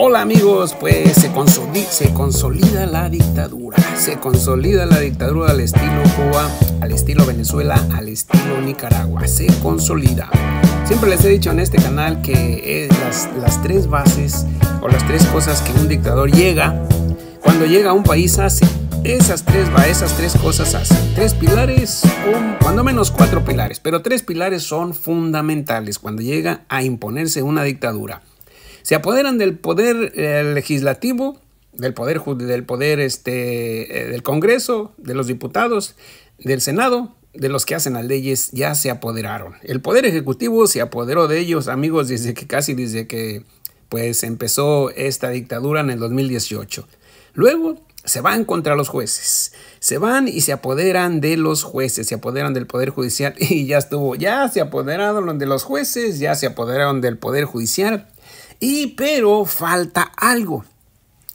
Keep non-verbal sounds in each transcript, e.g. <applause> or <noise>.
Hola amigos, pues se, consolida, la dictadura, se consolida la dictadura al estilo Cuba, al estilo Venezuela, al estilo Nicaragua, se consolida. Siempre les he dicho en este canal que es las, tres bases o las tres cosas que un dictador llega, cuando llega a un país hace, esas tres, esas tres cosas hacen. Tres pilares, o cuando menos cuatro pilares, pero tres pilares son fundamentales cuando llega a imponerse una dictadura se apoderan del poder eh, legislativo, del poder, del poder este, eh, del Congreso, de los diputados, del Senado, de los que hacen las leyes, ya se apoderaron. El poder ejecutivo se apoderó de ellos, amigos, desde que casi desde que pues empezó esta dictadura en el 2018. Luego se van contra los jueces. Se van y se apoderan de los jueces, se apoderan del Poder Judicial <laughs> y ya estuvo, ya se apoderaron de los jueces, ya se apoderaron del Poder Judicial. Y pero falta algo.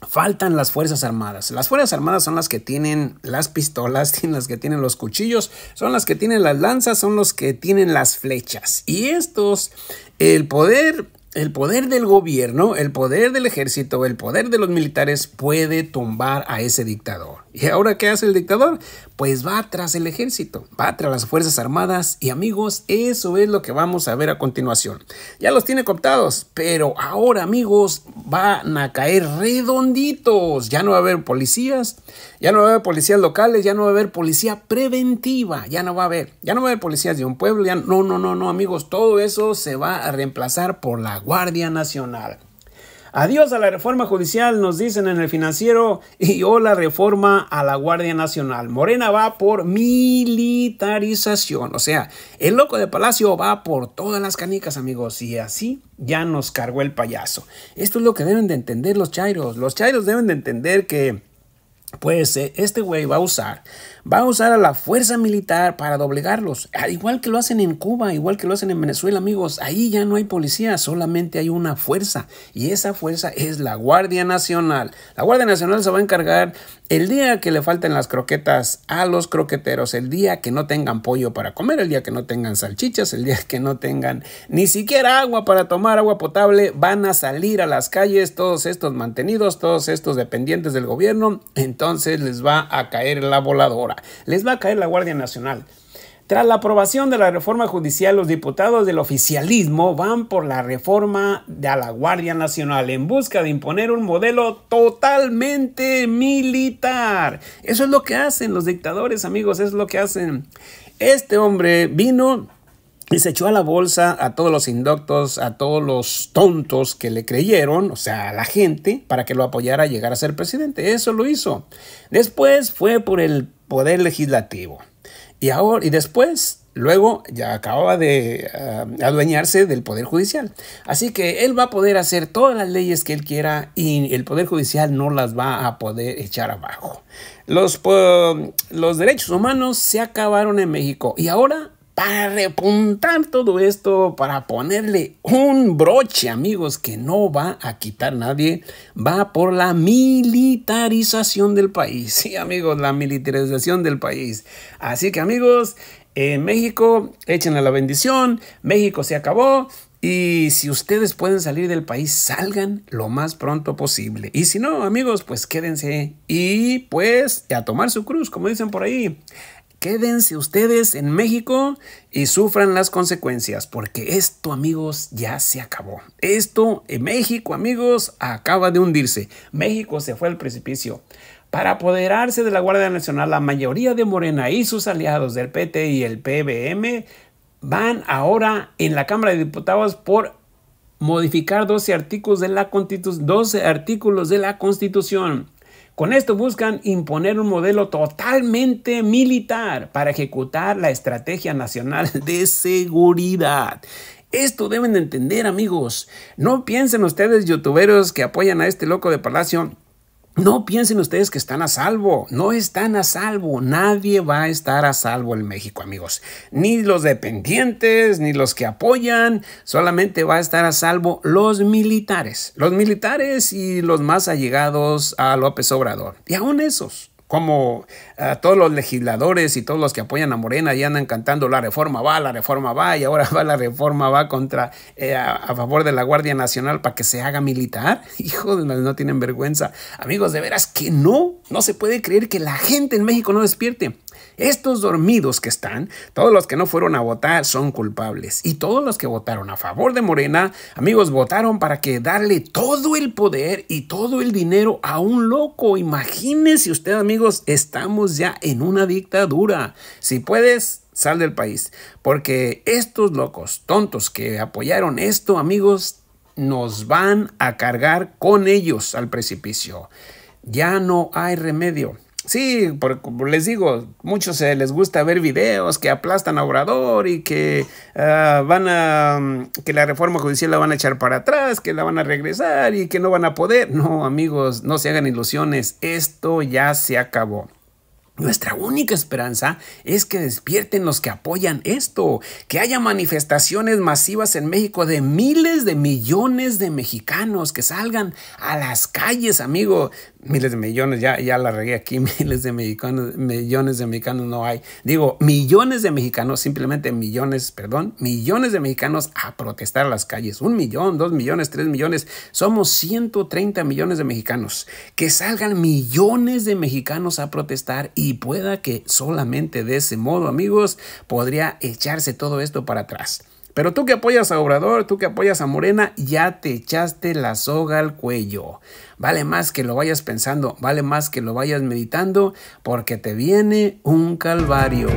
Faltan las Fuerzas Armadas. Las Fuerzas Armadas son las que tienen las pistolas, <laughs> las que tienen los cuchillos, son las que tienen las lanzas, son los que tienen las flechas. Y estos, el poder el poder del gobierno, el poder del ejército, el poder de los militares puede tumbar a ese dictador. ¿Y ahora qué hace el dictador? pues va tras el ejército, va tras las Fuerzas Armadas y amigos, eso es lo que vamos a ver a continuación. Ya los tiene cooptados, pero ahora amigos van a caer redonditos. Ya no va a haber policías, ya no va a haber policías locales, ya no va a haber policía preventiva, ya no va a haber, ya no va a haber policías de un pueblo, ya no, no, no, no amigos, todo eso se va a reemplazar por la Guardia Nacional. Adiós a la reforma judicial, nos dicen en el financiero, y hola, reforma a la Guardia Nacional. Morena va por militarización, o sea, el loco de Palacio va por todas las canicas, amigos, y así ya nos cargó el payaso. Esto es lo que deben de entender los chairos. Los chairos deben de entender que pues eh, este güey va a usar, va a usar a la fuerza militar para doblegarlos, ah, igual que lo hacen en Cuba, igual que lo hacen en Venezuela, amigos. Ahí ya no hay policía, solamente hay una fuerza y esa fuerza es la Guardia Nacional. La Guardia Nacional se va a encargar el día que le falten las croquetas a los croqueteros, el día que no tengan pollo para comer, el día que no tengan salchichas, el día que no tengan ni siquiera agua para tomar, agua potable, van a salir a las calles todos estos mantenidos, todos estos dependientes del gobierno. Entonces, entonces les va a caer la voladora, les va a caer la Guardia Nacional. Tras la aprobación de la reforma judicial, los diputados del oficialismo van por la reforma de la Guardia Nacional en busca de imponer un modelo totalmente militar. Eso es lo que hacen los dictadores, amigos, es lo que hacen. Este hombre vino y se echó a la bolsa a todos los indoctos a todos los tontos que le creyeron, o sea, a la gente, para que lo apoyara a llegar a ser presidente. Eso lo hizo. Después fue por el poder legislativo. Y ahora, y después, luego ya acababa de ah, adueñarse del poder judicial. Así que él va a poder hacer todas las leyes que él quiera y el poder judicial no las va a poder echar abajo. Los, los derechos humanos se acabaron en México y ahora para repuntar todo esto, para ponerle un broche, amigos, que no va a quitar nadie, va por la militarización del país. Sí, amigos, la militarización del país. Así que, amigos, en México, échenle la bendición, México se acabó. Y si ustedes pueden salir del país, salgan lo más pronto posible. Y si no, amigos, pues quédense y pues a tomar su cruz, como dicen por ahí. Quédense ustedes en México y sufran las consecuencias, porque esto, amigos, ya se acabó. Esto en México, amigos, acaba de hundirse. México se fue al precipicio. Para apoderarse de la Guardia Nacional, la mayoría de Morena y sus aliados del PT y el PBM van ahora en la Cámara de Diputados por modificar 12 artículos de la, 12 artículos de la Constitución. Con esto buscan imponer un modelo totalmente militar para ejecutar la Estrategia Nacional <laughs> de Seguridad. Esto deben entender amigos. No piensen ustedes youtuberos que apoyan a este loco de Palacio no piensen ustedes que están a salvo, no están a salvo, nadie va a estar a salvo en México, amigos. Ni los dependientes, ni los que apoyan, solamente va a estar a salvo los militares, los militares y los más allegados a López Obrador, y aún esos como eh, todos los legisladores y todos los que apoyan a Morena ya andan cantando la reforma va, la reforma va y ahora <laughs> va la reforma va contra eh, a, favor de la Guardia Nacional para que se haga militar. <laughs> Hijo de no tienen vergüenza. Amigos, de veras que no, no se puede creer que la gente en México no despierte. Estos dormidos que están, todos los que no fueron a votar son culpables. Y todos los que votaron a favor de Morena, amigos, votaron para que darle todo el poder y todo el dinero a un loco. Imagínense usted, amigos, estamos ya en una dictadura. Si puedes, sal del país. Porque estos locos, tontos que apoyaron esto, amigos, nos van a cargar con ellos al precipicio. Ya no hay remedio. Sí, por, les digo, muchos se eh, les gusta ver videos que aplastan a Obrador y que ah, van a mm, que la reforma judicial la van a echar para atrás, que la van a regresar y que no van a poder. No, amigos, no se hagan ilusiones, esto ya se acabó. Nuestra única esperanza es que despierten los que apoyan esto, que haya manifestaciones masivas en México de miles de millones de mexicanos que salgan a las calles, amigo. Miles de millones, ya, ya la regué aquí, <laughs> miles de mexicanos, millones de mexicanos no hay. Digo, millones de mexicanos, simplemente millones, perdón, millones de mexicanos a protestar a las calles. Un millón, dos millones, tres millones. Somos 130 millones de mexicanos. Que salgan millones de mexicanos a protestar y y pueda que solamente de ese modo, amigos, podría echarse todo esto para atrás. Pero tú que apoyas a Obrador, tú que apoyas a Morena, ya te echaste la soga al cuello. Vale más que lo vayas pensando, vale más que lo vayas meditando, porque te viene un calvario.